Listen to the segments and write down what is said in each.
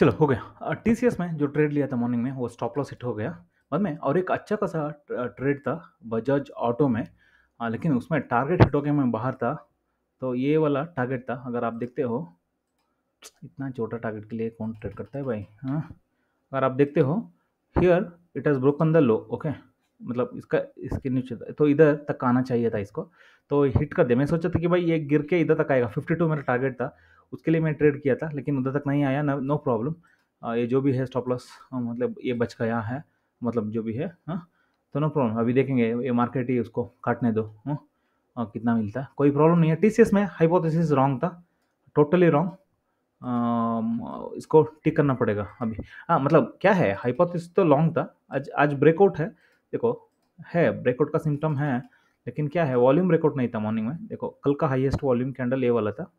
चलो हो गया टी सी में जो ट्रेड लिया था मॉर्निंग में वो स्टॉप लॉस हिट हो गया बाद में और एक अच्छा खासा ट्रेड था बजाज ऑटो में आ, लेकिन उसमें टारगेट हिट हो गया मैं बाहर था तो ये वाला टारगेट था अगर आप देखते हो इतना छोटा टारगेट के लिए कौन ट्रेड करता है भाई हाँ अगर आप देखते हो here it has broken the low okay मतलब इसका इसके नीचे तो इधर तक आना चाहिए था इसको तो हिट कर दिया मैं सोचा था कि भाई ये गिर के इधर तक आएगा 52 मेरा टारगेट था उसके लिए मैं ट्रेड किया था लेकिन उधर तक नहीं आया नो प्रॉब्लम ये जो भी है स्टॉप लॉस मतलब ये बच गया है मतलब जो भी है हाँ तो नो प्रॉब्लम अभी देखेंगे ये मार्केट ही उसको काटने दो हाँ कितना मिलता है कोई प्रॉब्लम नहीं है टी में हाइपोथेसिस रॉन्ग था टोटली रॉन्ग इसको टिक करना पड़ेगा अभी हाँ मतलब क्या है हाइपोथिस तो लॉन्ग था आज आज ब्रेकआउट है देखो है ब्रेकआउट का सिम्टम है लेकिन क्या है वॉल्यूम ब्रेकआउट नहीं था मॉर्निंग में देखो कल का हाईएस्ट वॉल्यूम कैंडल ये वाला था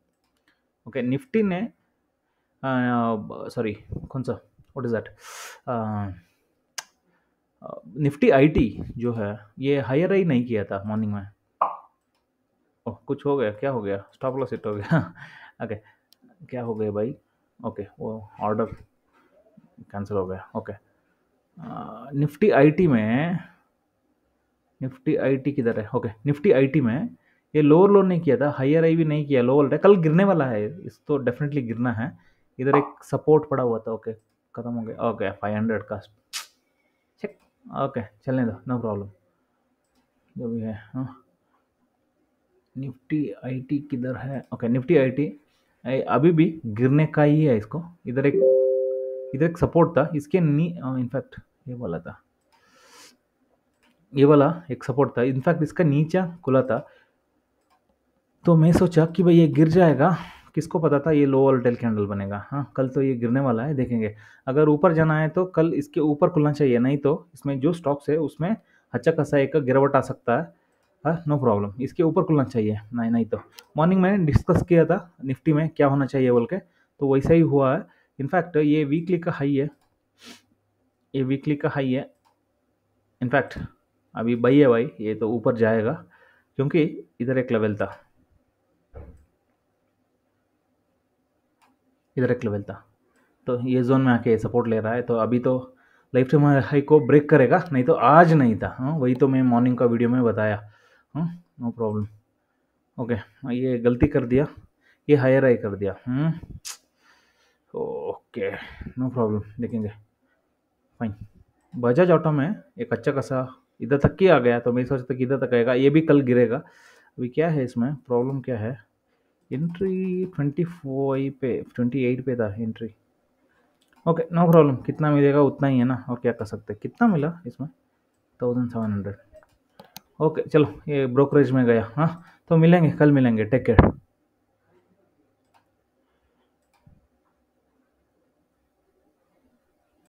ओके निफ्टी ने सॉरी uh, uh, कौन सा what is that Nifty IT जो है ये हायर आई नहीं किया था मॉर्निंग में ओह oh, कुछ हो गया क्या हो गया स्टॉप लॉस हिट हो गया ओके क्या हो गया भाई ओके वो ऑर्डर कैंसिल हो गया ओके निफ्टी आईटी में निफ्टी आईटी किधर है ओके निफ्टी आईटी में ये लोअर लो नहीं किया था हाइयर आई भी नहीं किया लो है कल गिरने वाला है इस तो डेफिनेटली गिरना है इधर एक सपोर्ट पड़ा हुआ था ओके खत्म हो गया ओके फाइव हंड्रेड का चेक ओके चलने दो नो प्रॉब्लम जो भी है निफ्टी हाँ। आईटी किधर है ओके निफ्टी आईटी अभी भी गिरने का ही है इसको इधर एक इधर एक सपोर्ट था इसके नी इनफैक्ट ये वाला था ये वाला एक सपोर्ट था इनफैक्ट इसका नीचा खुला था तो मैं सोचा कि भाई ये गिर जाएगा किसको पता था ये लो वोल्टेल कैंडल बनेगा हाँ कल तो ये गिरने वाला है देखेंगे अगर ऊपर जाना है तो कल इसके ऊपर खुलना चाहिए नहीं तो इसमें जो स्टॉक्स है उसमें अच्छा खासा एक गिरावट आ सकता है हाँ नो प्रॉब्लम इसके ऊपर खुलना चाहिए नहीं नहीं तो मॉर्निंग मैंने डिस्कस किया था निफ्टी में क्या होना चाहिए बोल के तो वैसा ही हुआ है इनफैक्ट ये वीकली का हाई है ये वीकली का हाई है इनफैक्ट अभी बाई है भाई ये तो ऊपर जाएगा क्योंकि इधर एक लेवल था इधर एक लेवल था तो ये जोन में आके सपोर्ट ले रहा है तो अभी तो लाइफ टाइम हाई को ब्रेक करेगा नहीं तो आज नहीं था हाँ वही तो मैं मॉर्निंग का वीडियो में बताया हाँ नो प्रॉब्लम ओके ये गलती कर दिया ये हायर हाई कर दिया ओके नो प्रॉब्लम देखेंगे फाइन बजाज ऑटो में एक अच्छा खासा इधर तक ही आ गया तो मैं सोचता कि इधर तक आएगा ये भी कल गिरेगा अभी क्या है इसमें प्रॉब्लम क्या है एंट्री ट्वेंटी फोर पे ट्वेंटी एट पे था एंट्री ओके नो प्रॉब्लम कितना मिलेगा उतना ही है ना और क्या कर सकते हैं कितना मिला इसमें थाउजेंड सेवन हंड्रेड ओके चलो ये ब्रोकरेज में गया हाँ तो मिलेंगे कल मिलेंगे टेक केयर